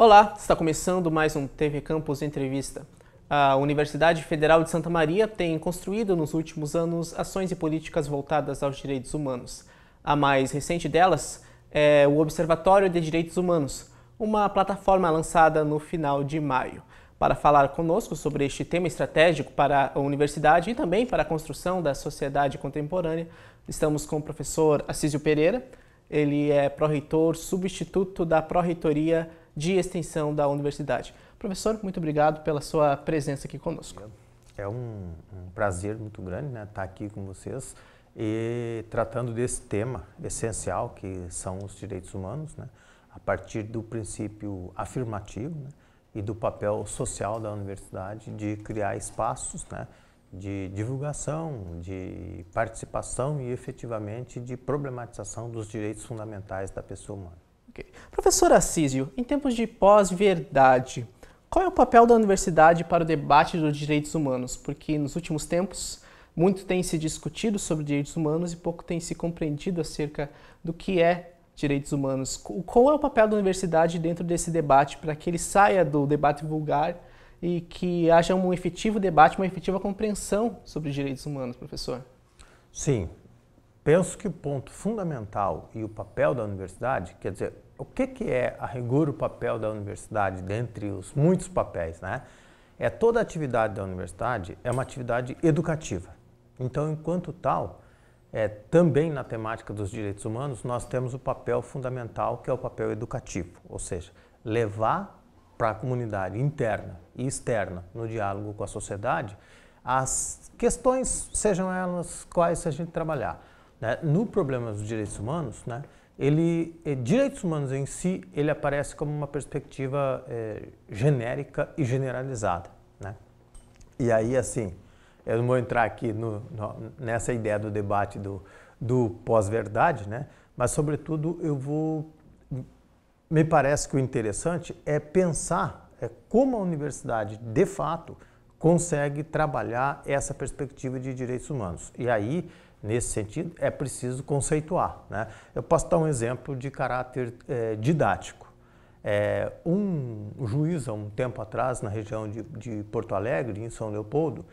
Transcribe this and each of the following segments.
Olá, está começando mais um TV Campus Entrevista. A Universidade Federal de Santa Maria tem construído nos últimos anos ações e políticas voltadas aos direitos humanos. A mais recente delas é o Observatório de Direitos Humanos, uma plataforma lançada no final de maio. Para falar conosco sobre este tema estratégico para a universidade e também para a construção da sociedade contemporânea, estamos com o professor Assísio Pereira. Ele é pró-reitor substituto da Pró-Reitoria de Extensão da Universidade. Professor, muito obrigado pela sua presença aqui conosco. É um, um prazer muito grande né, estar aqui com vocês e tratando desse tema essencial que são os direitos humanos, né, a partir do princípio afirmativo né, e do papel social da universidade de criar espaços né, de divulgação, de participação e efetivamente de problematização dos direitos fundamentais da pessoa humana. Okay. Professor Assísio, em tempos de pós-verdade, qual é o papel da universidade para o debate dos direitos humanos? Porque nos últimos tempos, muito tem se discutido sobre direitos humanos e pouco tem se compreendido acerca do que é direitos humanos. Qual é o papel da universidade dentro desse debate para que ele saia do debate vulgar e que haja um efetivo debate, uma efetiva compreensão sobre direitos humanos, professor? Sim, Penso que o ponto fundamental e o papel da universidade, quer dizer, o que, que é a rigor o papel da universidade dentre os muitos papéis, né? É toda a atividade da universidade é uma atividade educativa. Então, enquanto tal, é, também na temática dos direitos humanos, nós temos o papel fundamental, que é o papel educativo, ou seja, levar para a comunidade interna e externa, no diálogo com a sociedade, as questões, sejam elas quais a gente trabalhar né, no problema dos direitos humanos, né, ele, eh, direitos humanos em si, ele aparece como uma perspectiva eh, genérica e generalizada. Né? E aí, assim, eu não vou entrar aqui no, no, nessa ideia do debate do, do pós-verdade, né? mas, sobretudo, eu vou. Me parece que o interessante é pensar é, como a universidade, de fato, consegue trabalhar essa perspectiva de direitos humanos. E aí Nesse sentido, é preciso conceituar. Né? Eu posso dar um exemplo de caráter é, didático. É, um juiz, há um tempo atrás, na região de, de Porto Alegre, em São Leopoldo,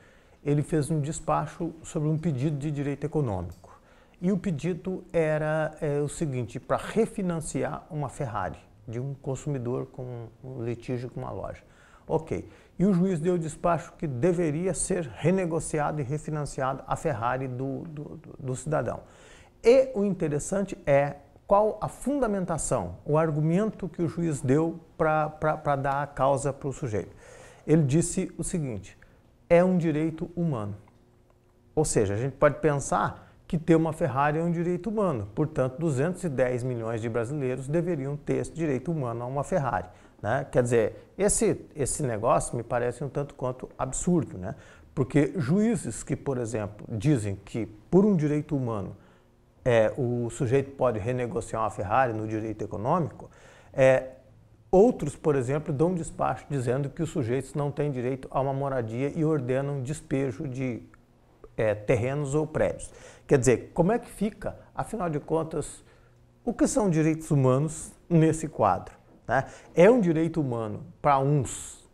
ele fez um despacho sobre um pedido de direito econômico. E o pedido era é, o seguinte, para refinanciar uma Ferrari de um consumidor com um litígio com uma loja. Ok. E o juiz deu o despacho que deveria ser renegociado e refinanciado a Ferrari do, do, do, do cidadão. E o interessante é qual a fundamentação, o argumento que o juiz deu para dar a causa para o sujeito. Ele disse o seguinte: é um direito humano. Ou seja, a gente pode pensar que ter uma Ferrari é um direito humano, portanto, 210 milhões de brasileiros deveriam ter esse direito humano a uma Ferrari. Né? Quer dizer, esse, esse negócio me parece um tanto quanto absurdo, né? porque juízes que, por exemplo, dizem que por um direito humano é, o sujeito pode renegociar uma Ferrari no direito econômico, é, outros, por exemplo, dão despacho dizendo que os sujeitos não têm direito a uma moradia e ordenam despejo de é, terrenos ou prédios. Quer dizer, como é que fica, afinal de contas, o que são direitos humanos nesse quadro? Né? É um direito humano para uns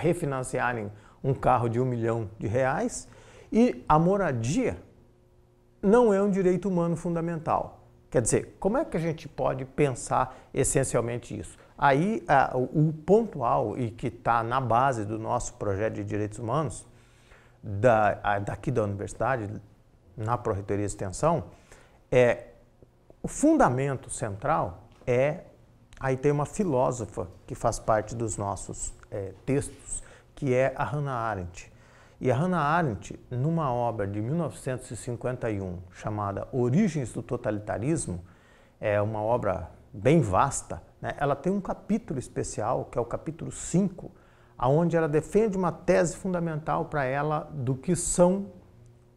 refinanciarem um carro de um milhão de reais e a moradia não é um direito humano fundamental. Quer dizer, como é que a gente pode pensar essencialmente isso? Aí a, o pontual e que está na base do nosso projeto de direitos humanos, da, a, daqui da universidade, na Proreitoria de Extensão, é o fundamento central é Aí tem uma filósofa que faz parte dos nossos é, textos, que é a Hannah Arendt. E a Hannah Arendt, numa obra de 1951 chamada Origens do Totalitarismo, é uma obra bem vasta, né? ela tem um capítulo especial, que é o capítulo 5, onde ela defende uma tese fundamental para ela do que são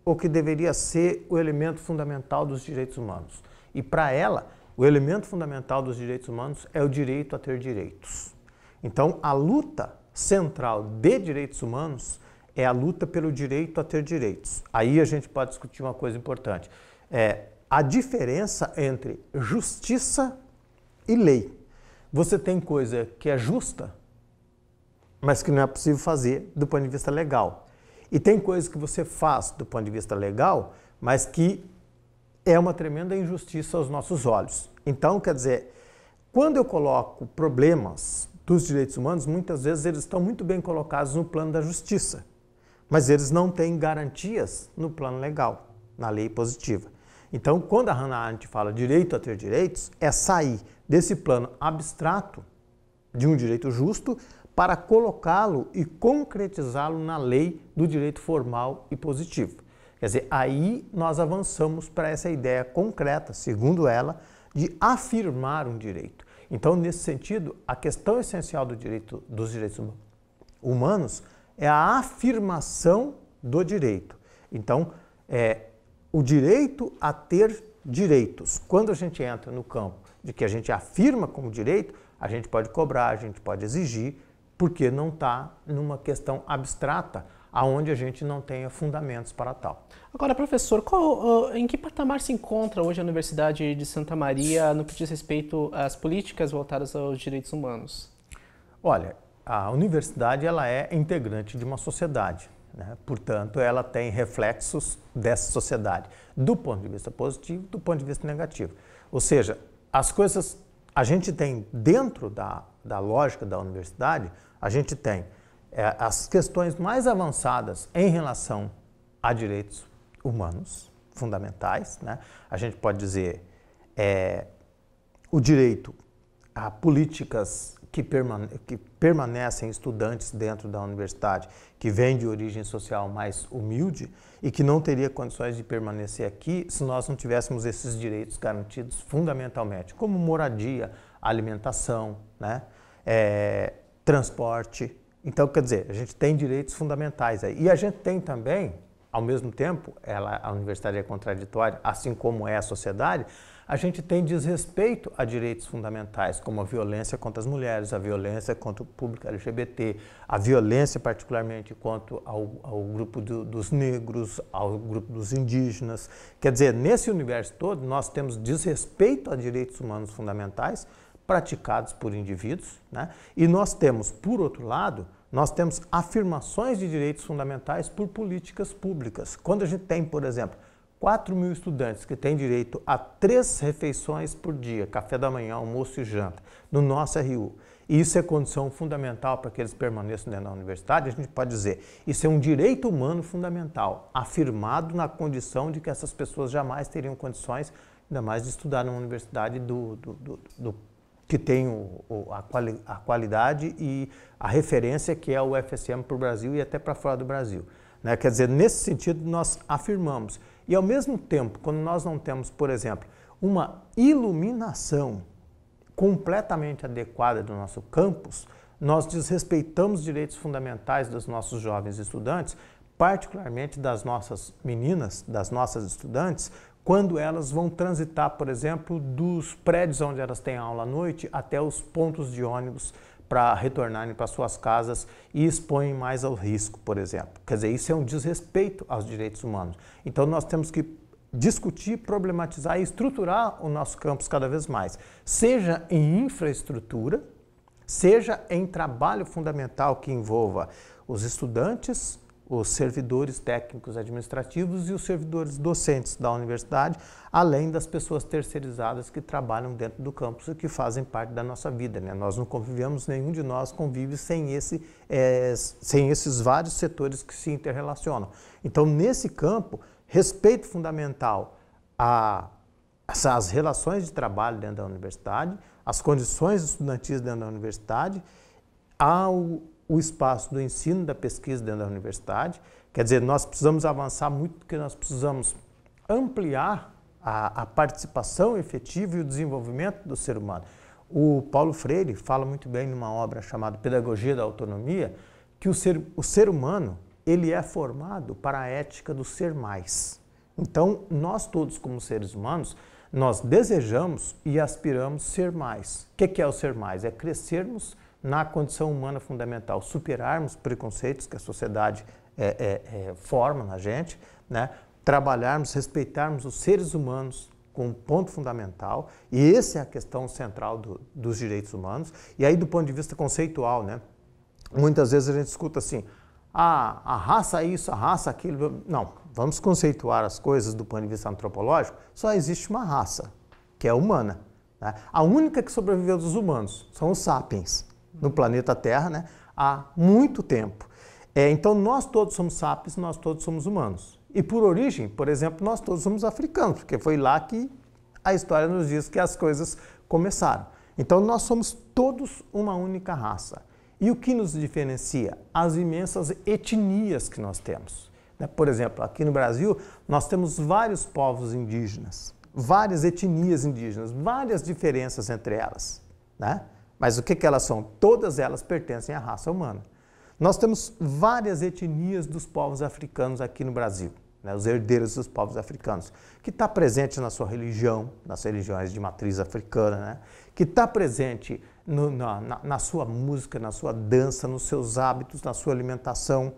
ou que deveria ser o elemento fundamental dos direitos humanos. E para ela, o elemento fundamental dos direitos humanos é o direito a ter direitos. Então, a luta central de direitos humanos é a luta pelo direito a ter direitos. Aí a gente pode discutir uma coisa importante. É a diferença entre justiça e lei. Você tem coisa que é justa, mas que não é possível fazer do ponto de vista legal. E tem coisa que você faz do ponto de vista legal, mas que é uma tremenda injustiça aos nossos olhos. Então, quer dizer, quando eu coloco problemas dos direitos humanos, muitas vezes eles estão muito bem colocados no plano da justiça, mas eles não têm garantias no plano legal, na lei positiva. Então, quando a Hannah Arendt fala direito a ter direitos, é sair desse plano abstrato de um direito justo para colocá-lo e concretizá-lo na lei do direito formal e positivo. Quer dizer, aí nós avançamos para essa ideia concreta, segundo ela, de afirmar um direito. Então, nesse sentido, a questão essencial do direito, dos direitos humanos é a afirmação do direito. Então, é o direito a ter direitos. Quando a gente entra no campo de que a gente afirma como direito, a gente pode cobrar, a gente pode exigir, porque não está numa questão abstrata aonde a gente não tenha fundamentos para tal. Agora, professor, qual, ah, em que patamar se encontra hoje a Universidade de Santa Maria no que diz respeito às políticas voltadas aos direitos humanos? Olha, a universidade ela é integrante de uma sociedade, né? portanto, ela tem reflexos dessa sociedade, do ponto de vista positivo, do ponto de vista negativo. Ou seja, as coisas a gente tem dentro da, da lógica da universidade, a gente tem é, as questões mais avançadas em relação a direitos humanos fundamentais. Né? A gente pode dizer é, o direito a políticas que, permane que, permanecem estudantes dentro da universidade, que vêm de origem social mais humilde e que não teria condições de permanecer aqui se nós não tivéssemos esses direitos garantidos fundamentalmente, como moradia, alimentação, né? É, transporte, então, quer dizer, a gente tem direitos fundamentais aí. E a gente tem também, ao mesmo tempo, ela, a universidade é contraditória, assim como é a sociedade, a gente tem desrespeito a direitos fundamentais, como a violência contra as mulheres, a violência contra o público LGBT, a violência particularmente quanto ao, ao grupo do, dos negros, ao grupo dos indígenas. Quer dizer, nesse universo todo, nós temos desrespeito a direitos humanos fundamentais, praticados por indivíduos, né? e nós temos, por outro lado, nós temos afirmações de direitos fundamentais por políticas públicas. Quando a gente tem, por exemplo, 4 mil estudantes que têm direito a três refeições por dia, café da manhã, almoço e janta, no nosso RU. E isso é condição fundamental para que eles permaneçam dentro da universidade. A gente pode dizer, isso é um direito humano fundamental, afirmado na condição de que essas pessoas jamais teriam condições, ainda mais de estudar numa universidade do, do, do, do que tem o, o, a, quali, a, qualidade e a referência que é o FSM para o Brasil e até para fora do Brasil. Né? Quer dizer, nesse sentido, nós afirmamos. E, ao mesmo tempo, quando nós não temos, por exemplo, uma iluminação completamente adequada do nosso campus, nós desrespeitamos direitos fundamentais dos nossos jovens estudantes, particularmente das nossas meninas, das nossas estudantes, quando elas vão transitar, por exemplo, dos prédios onde elas têm aula à noite até os pontos de ônibus para retornarem para suas casas e expõem mais ao risco, por exemplo. Quer dizer, isso é um desrespeito aos direitos humanos. Então nós temos que discutir, problematizar e estruturar o nosso campus cada vez mais, seja em infraestrutura, seja em trabalho fundamental que envolva os estudantes, os servidores técnicos administrativos e os servidores docentes da universidade, além das pessoas terceirizadas que trabalham dentro do campus e que fazem parte da nossa vida. Né? Nós não convivemos, nenhum de nós convive sem, esse, é, sem esses vários setores que se interrelacionam. Então, nesse campo, respeito fundamental às relações de trabalho dentro da universidade, as condições estudantis dentro da universidade, ao o espaço do ensino, da pesquisa dentro da universidade. Quer dizer, nós precisamos avançar muito porque nós precisamos ampliar a, a participação efetiva e o desenvolvimento do ser humano. O Paulo Freire fala muito bem numa obra chamada Pedagogia da Autonomia que o ser, o ser humano ele é formado para a ética do ser mais. Então, nós todos como seres humanos, nós desejamos e aspiramos ser mais. O que é, é o ser mais? É crescermos na condição humana fundamental, superarmos preconceitos que a sociedade é, é, é, forma na gente, né? trabalharmos, respeitarmos os seres humanos com um ponto fundamental, e essa é a questão central do, dos direitos humanos. E aí, do ponto de vista conceitual, né? muitas vezes a gente escuta assim, ah, a raça é isso, a raça é aquilo. Não, vamos conceituar as coisas do ponto de vista antropológico, só existe uma raça, que é humana. Né? A única que sobreviveu dos humanos são os sapiens no planeta Terra né, há muito tempo. É, então, nós todos somos sapiens, nós todos somos humanos. E por origem, por exemplo, nós todos somos africanos, porque foi lá que a história nos diz que as coisas começaram. Então, nós somos todos uma única raça. E o que nos diferencia? As imensas etnias que nós temos. Né? Por exemplo, aqui no Brasil, nós temos vários povos indígenas, várias etnias indígenas, várias diferenças entre elas. Né? Mas o que, que elas são? Todas elas pertencem à raça humana. Nós temos várias etnias dos povos africanos aqui no Brasil, né, os herdeiros dos povos africanos, que está presente na sua religião, nas religiões de matriz africana, né, que está presente no, na, na, sua música, na sua dança, nos seus hábitos, na sua alimentação.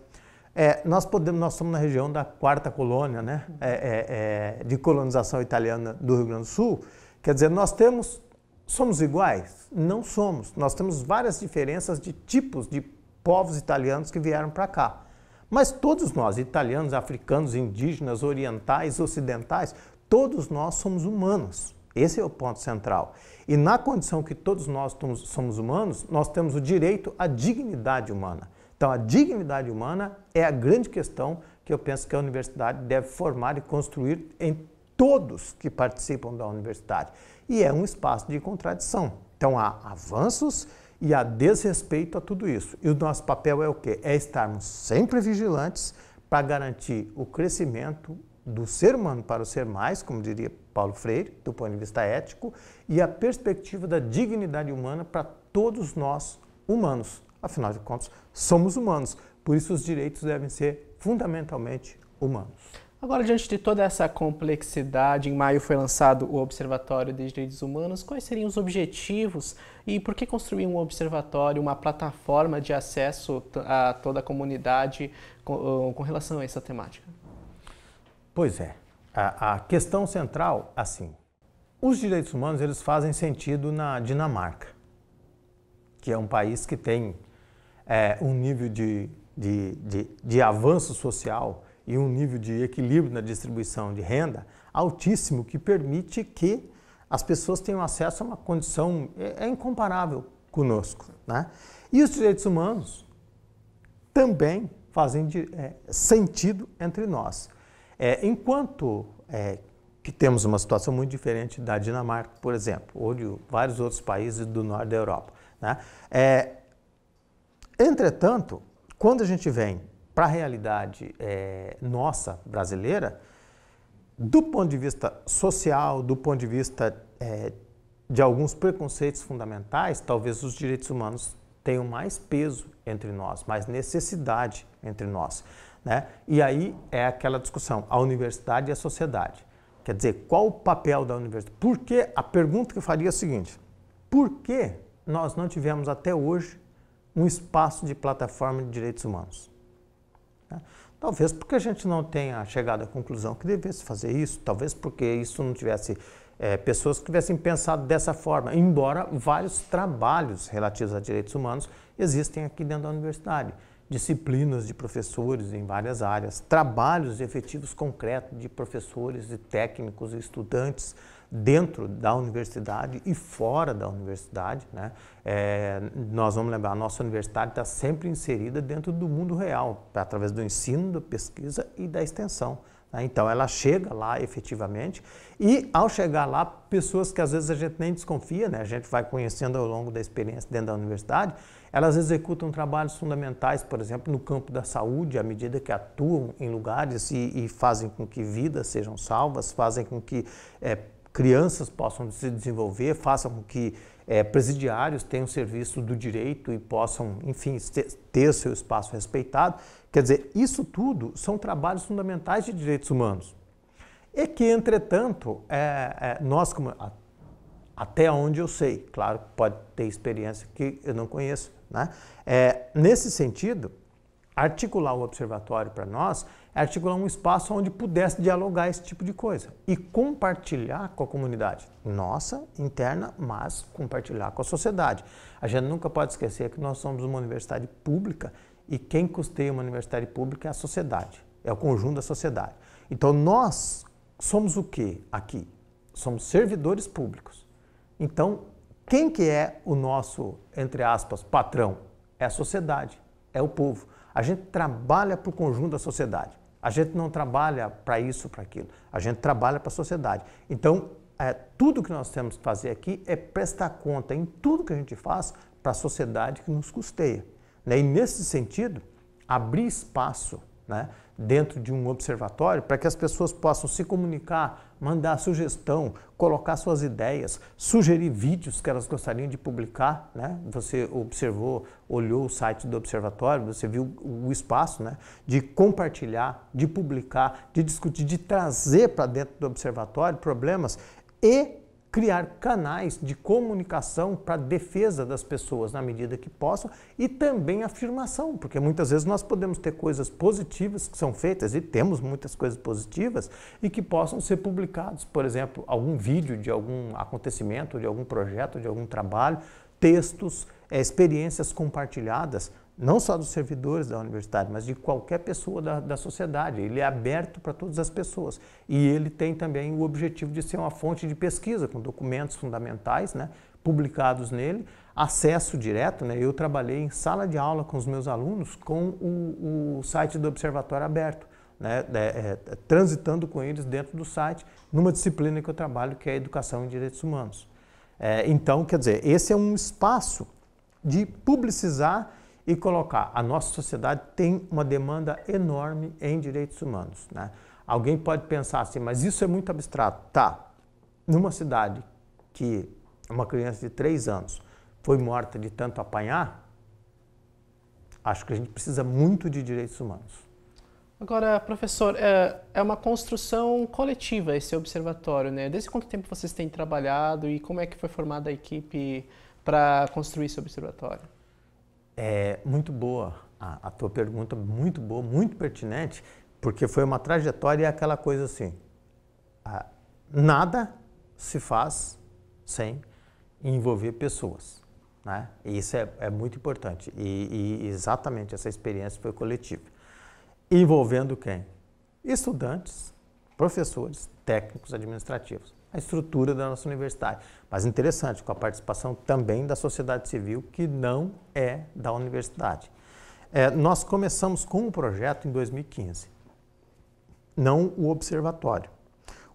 É, nós podemos, nós estamos na região da quarta colônia, né, é, é, é, de colonização italiana do Rio Grande do Sul. Quer dizer, nós temos Somos iguais? Não somos. Nós temos várias diferenças de tipos de povos italianos que vieram para cá. Mas todos nós, italianos, africanos, indígenas, orientais, ocidentais, todos nós somos humanos. Esse é o ponto central. E na condição que todos nós somos humanos, nós temos o direito à dignidade humana. Então, a dignidade humana é a grande questão que eu penso que a universidade deve formar e construir em todos que participam da universidade. E é um espaço de contradição. Então há avanços e há desrespeito a tudo isso. E o nosso papel é o quê? É estarmos sempre vigilantes para garantir o crescimento do ser humano para o ser mais, como diria Paulo Freire, do ponto de vista ético, e a perspectiva da dignidade humana para todos nós humanos. Afinal de contas, somos humanos, por isso os direitos devem ser fundamentalmente humanos. Agora, diante de toda essa complexidade, em maio foi lançado o Observatório de Direitos Humanos. Quais seriam os objetivos e por que construir um observatório, uma plataforma de acesso a toda a comunidade com, ah, com relação a essa temática? Pois é. A, a questão central, assim, os direitos humanos eles fazem sentido na Dinamarca, que é um país que tem é, um nível de, de, de, de avanço social e um nível de equilíbrio na distribuição de renda altíssimo que permite que as pessoas tenham acesso a uma condição é, é incomparável conosco. Né? E os direitos humanos também fazem de, é, sentido entre nós. É, enquanto é, que temos uma situação muito diferente da Dinamarca, por exemplo, ou de vários outros países do norte da Europa. Né? É, entretanto, quando a gente vem para a realidade é, nossa brasileira, do ponto de vista social, do ponto de vista é, de alguns preconceitos fundamentais, talvez os direitos humanos tenham mais peso entre nós, mais necessidade entre nós. Né? E aí é aquela discussão, a universidade e a sociedade. Quer dizer, qual o papel da universidade? Por que, a pergunta que eu faria é a seguinte, por que nós não tivemos até hoje um espaço de plataforma de direitos humanos? Né? Talvez porque a gente não tenha chegado à conclusão que devesse fazer isso, talvez porque isso não tivesse é, pessoas que tivessem pensado dessa forma, embora vários trabalhos relativos a direitos humanos existem aqui dentro da universidade disciplinas de professores em várias áreas, trabalhos efetivos concretos de professores e técnicos e estudantes dentro da universidade e fora da universidade. Né? É, nós vamos lembrar, a nossa universidade está sempre inserida dentro do mundo real, através do ensino, da pesquisa e da extensão. Né? Então, ela chega lá efetivamente e, ao chegar lá, pessoas que às vezes a gente nem desconfia, né? a gente vai conhecendo ao longo da experiência dentro da universidade, elas executam trabalhos fundamentais, por exemplo, no campo da saúde, à medida que atuam em lugares e, e fazem com que vidas sejam salvas, fazem com que é, crianças possam se desenvolver, façam com que é, presidiários tenham serviço do direito e possam, enfim, ter seu espaço respeitado. Quer dizer, isso tudo são trabalhos fundamentais de direitos humanos. E que, entretanto, é, é, nós, como até onde eu sei. Claro, pode ter experiência que eu não conheço. Né? É, nesse sentido, articular o observatório para nós é articular um espaço onde pudesse dialogar esse tipo de coisa e compartilhar com a comunidade nossa, interna, mas compartilhar com a sociedade. A gente nunca pode esquecer que nós somos uma universidade pública e quem custeia uma universidade pública é a sociedade, é o conjunto da sociedade. Então nós somos o que aqui? Somos servidores públicos então, quem que é o nosso, entre aspas, patrão? É a sociedade, é o povo. A gente trabalha para o conjunto da sociedade. A gente não trabalha para isso, para aquilo. A gente trabalha para a sociedade. Então, é, tudo que nós temos que fazer aqui é prestar conta em tudo que a gente faz para a sociedade que nos custeia. Né? E nesse sentido, abrir espaço né, dentro de um observatório para que as pessoas possam se comunicar mandar sugestão, colocar suas ideias, sugerir vídeos que elas gostariam de publicar. Né? Você observou, olhou o site do observatório, você viu o espaço né? de compartilhar, de publicar, de discutir, de trazer para dentro do observatório problemas e criar canais de comunicação para defesa das pessoas na medida que possam e também afirmação, porque muitas vezes nós podemos ter coisas positivas que são feitas e temos muitas coisas positivas e que possam ser publicados, por exemplo, algum vídeo de algum acontecimento, de algum projeto, de algum trabalho, textos, é, experiências compartilhadas não só dos servidores da universidade, mas de qualquer pessoa da, da sociedade. Ele é aberto para todas as pessoas. E ele tem também o objetivo de ser uma fonte de pesquisa, com documentos fundamentais né, publicados nele, acesso direto. Né, eu trabalhei em sala de aula com os meus alunos com o, o site do Observatório aberto. Né, é, é, transitando com eles dentro do site, numa disciplina que eu trabalho, que é Educação em Direitos Humanos. É, então, quer dizer, esse é um espaço de publicizar e colocar. A nossa sociedade tem uma demanda enorme em direitos humanos. Né? Alguém pode pensar assim, mas isso é muito abstrato. Tá, numa cidade que uma criança de três anos foi morta de tanto apanhar, acho que a gente precisa muito de direitos humanos. Agora, professor, é, é uma construção coletiva esse observatório, né? Desde quanto tempo vocês têm trabalhado e como é que foi formada a equipe para construir esse observatório? É muito boa a, a tua pergunta, muito boa, muito pertinente, porque foi uma trajetória e aquela coisa assim. A, nada se faz sem envolver pessoas. Né? E isso é, é muito importante. E, e, exatamente essa experiência foi coletiva. Envolvendo quem? Estudantes, professores, técnicos administrativos a estrutura da nossa universidade. Mas interessante, com a participação também da sociedade civil, que não é da universidade. É, nós começamos com um projeto em 2015, não o observatório.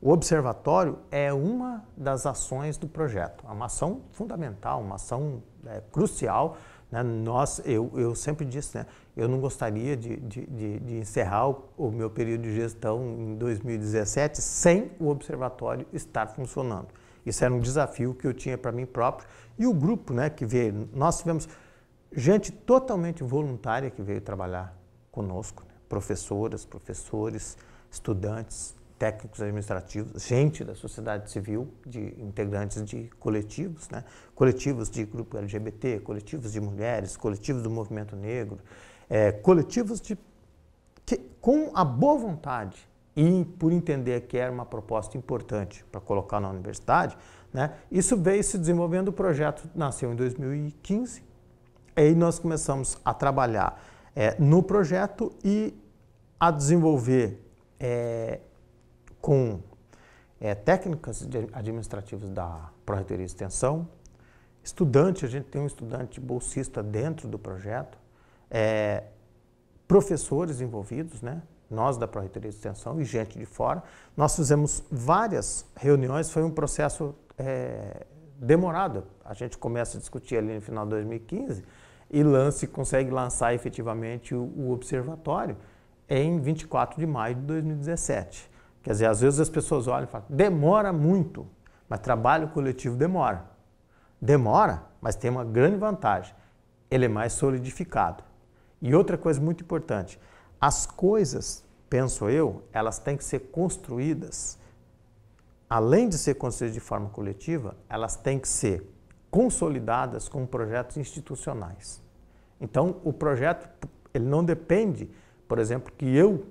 O observatório é uma das ações do projeto, é uma ação fundamental, uma ação é, crucial né? Nós, eu, eu sempre disse, né? eu não gostaria de, de, de, de encerrar o, o, meu período de gestão em 2017 sem o observatório estar funcionando. Isso era um desafio que eu tinha para mim próprio e o grupo né, que veio. Nós tivemos gente totalmente voluntária que veio trabalhar conosco, né? professoras, professores, estudantes, técnicos administrativos, gente da sociedade civil, de integrantes de coletivos, né? coletivos de grupo LGBT, coletivos de mulheres, coletivos do movimento negro, é, coletivos de que, com a boa vontade e por entender que era uma proposta importante para colocar na universidade, né? isso veio se desenvolvendo. O projeto nasceu em 2015, aí nós começamos a trabalhar é, no projeto e a desenvolver é, com é, técnicas administrativas da Projetoria de Extensão, estudante, a gente tem um estudante bolsista dentro do projeto, é, professores envolvidos, né? nós da Projetoria de Extensão e gente de fora. Nós fizemos várias reuniões, foi um processo é, demorado. A gente começa a discutir ali no final de 2015 e lance, consegue lançar efetivamente o, o observatório em 24 de maio de 2017. Quer dizer, às vezes as pessoas olham e falam, demora muito, mas trabalho coletivo demora. Demora, mas tem uma grande vantagem, ele é mais solidificado. E outra coisa muito importante, as coisas, penso eu, elas têm que ser construídas, além de ser construídas de forma coletiva, elas têm que ser consolidadas com projetos institucionais. Então, o projeto, ele não depende, por exemplo, que eu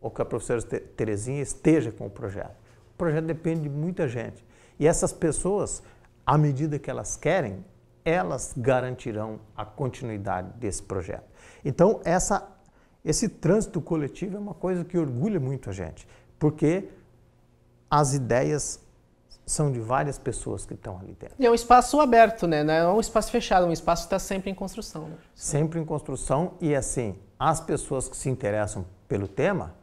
ou que a professora Terezinha esteja com o projeto. O projeto depende de muita gente. E essas pessoas, à medida que elas querem, elas garantirão a continuidade desse projeto. Então, essa, esse trânsito coletivo é uma coisa que orgulha muito a gente, porque as ideias são de várias pessoas que estão ali dentro. E é um espaço aberto, né? Não é um espaço fechado, é um espaço que está sempre em construção. Né? Sempre em construção e assim, as pessoas que se interessam pelo tema,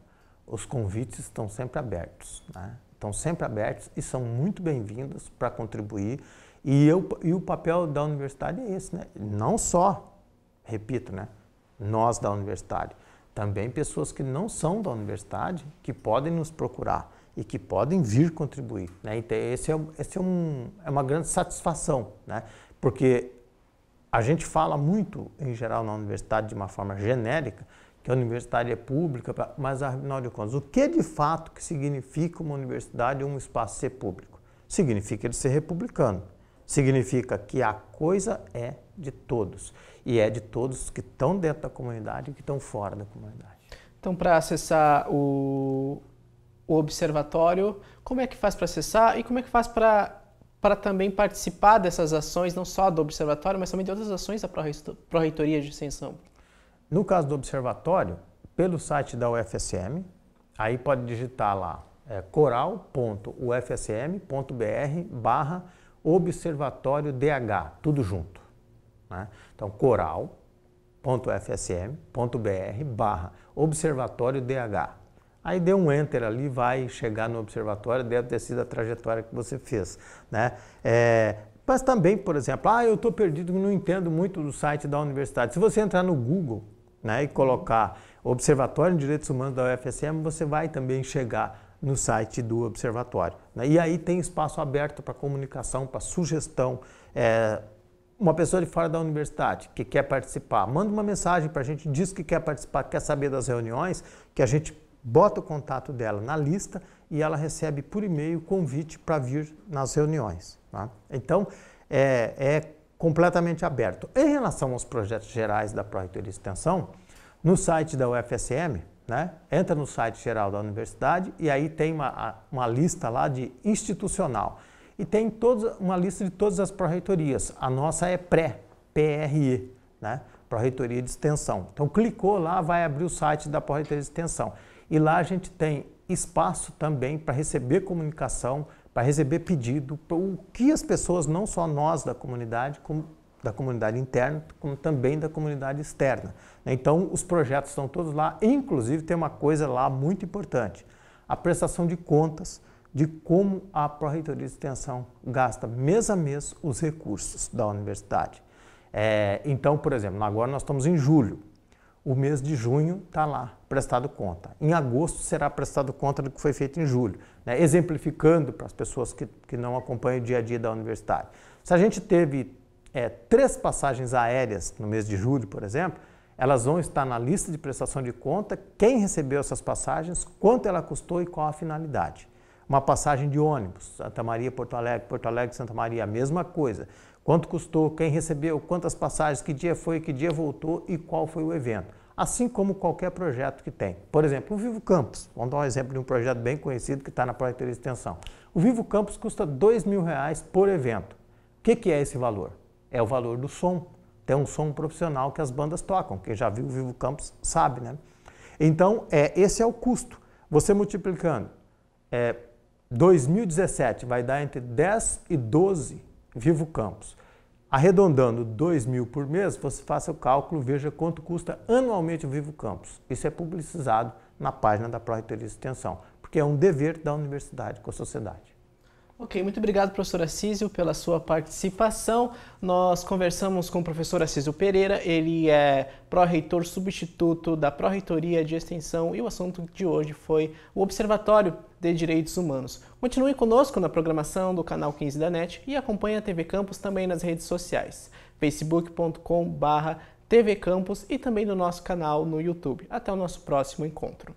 os convites estão sempre abertos. Né? Estão sempre abertos e são muito bem-vindos para contribuir. E, eu, e o papel da universidade é esse, né? Não só, repito, né? Nós da universidade, também pessoas que não são da universidade que podem nos procurar e que podem vir contribuir. Né? Então, esse, é, esse é, um, é uma grande satisfação, né? Porque a gente fala muito, em geral, na universidade de uma forma genérica, que a universidade é pública, mas afinal de contas, o que de fato que significa uma universidade um espaço ser público? Significa ele ser republicano. Significa que a coisa é de todos. E é de todos que estão dentro da comunidade e que estão fora da comunidade. Então, para acessar o, o observatório, como é que faz para acessar e como é que faz para para também participar dessas ações, não só do observatório, mas também de outras ações da Pró-Reitoria de Extensão? No caso do observatório, pelo site da UFSM, aí pode digitar lá é, coral.ufsm.br barra observatório DH, tudo junto. Né? Então, coral.ufsm.br barra observatório DH. Aí deu um enter ali, vai chegar no observatório, deve ter sido a trajetória que você fez. Né? É, mas também, por exemplo, ah, eu estou perdido, não entendo muito do site da universidade. Se você entrar no Google, né, e colocar Observatório de Direitos Humanos da UFSM, você vai também chegar no site do Observatório. Né? E aí tem espaço aberto para comunicação, para sugestão. É, uma pessoa de fora da universidade que quer participar, manda uma mensagem para a gente, diz que quer participar, quer saber das reuniões, que a gente bota o contato dela na lista e ela recebe por e-mail convite para vir nas reuniões. Tá? Então, é, é completamente aberto. Em relação aos projetos gerais da Proreitoria de Extensão, no site da UFSM, né, entra no site geral da universidade e aí tem uma, uma lista lá de institucional. E tem todos, uma lista de todas as proreitorias. A nossa é pré, PRE, né, Proreitoria de Extensão. Então clicou lá, vai abrir o site da Proreitoria de Extensão. E lá a gente tem espaço também para receber comunicação, para receber pedido, o que as pessoas, não só nós da comunidade, como da comunidade interna, como também da comunidade externa. Então, os projetos estão todos lá, inclusive tem uma coisa lá muito importante, a prestação de contas de como a Pró-Reitoria de Extensão gasta mês a mês os recursos da universidade. É, então, por exemplo, agora nós estamos em julho, o mês de junho está lá prestado conta. Em agosto será prestado conta do que foi feito em julho, né? exemplificando para as pessoas que, que não acompanham o dia a dia da universidade. Se a gente teve é, três passagens aéreas no mês de julho, por exemplo, elas vão estar na lista de prestação de conta, quem recebeu essas passagens, quanto ela custou e qual a finalidade. Uma passagem de ônibus, Santa Maria, Porto Alegre, Porto Alegre, Santa Maria, a mesma coisa. Quanto custou, quem recebeu, quantas passagens, que dia foi, que dia voltou e qual foi o evento. Assim como qualquer projeto que tem. Por exemplo, o Vivo Campus. Vamos dar um exemplo de um projeto bem conhecido que está na de Extensão. O Vivo Campus custa R$ 2.000 por evento. O que, que é esse valor? É o valor do som. Tem um som profissional que as bandas tocam. Quem já viu o Vivo Campus sabe, né? Então, é, esse é o custo. Você multiplicando, é, 2017 vai dar entre 10 e 12 Vivo Campos. Arredondando 2 mil por mês, você faça o cálculo, veja quanto custa anualmente o Vivo Campus. Isso é publicizado na página da Pró-Reitoria de Extensão, porque é um dever da universidade com a sociedade. Ok, muito obrigado, professor Assísio, pela sua participação. Nós conversamos com o professor Assísio Pereira, ele é pró-reitor substituto da Pró-Reitoria de Extensão e o assunto de hoje foi o Observatório de Direitos Humanos. Continue conosco na programação do canal 15 da NET e acompanhe a TV Campus também nas redes sociais, facebook.com.br TV Campus e também no nosso canal no YouTube. Até o nosso próximo encontro.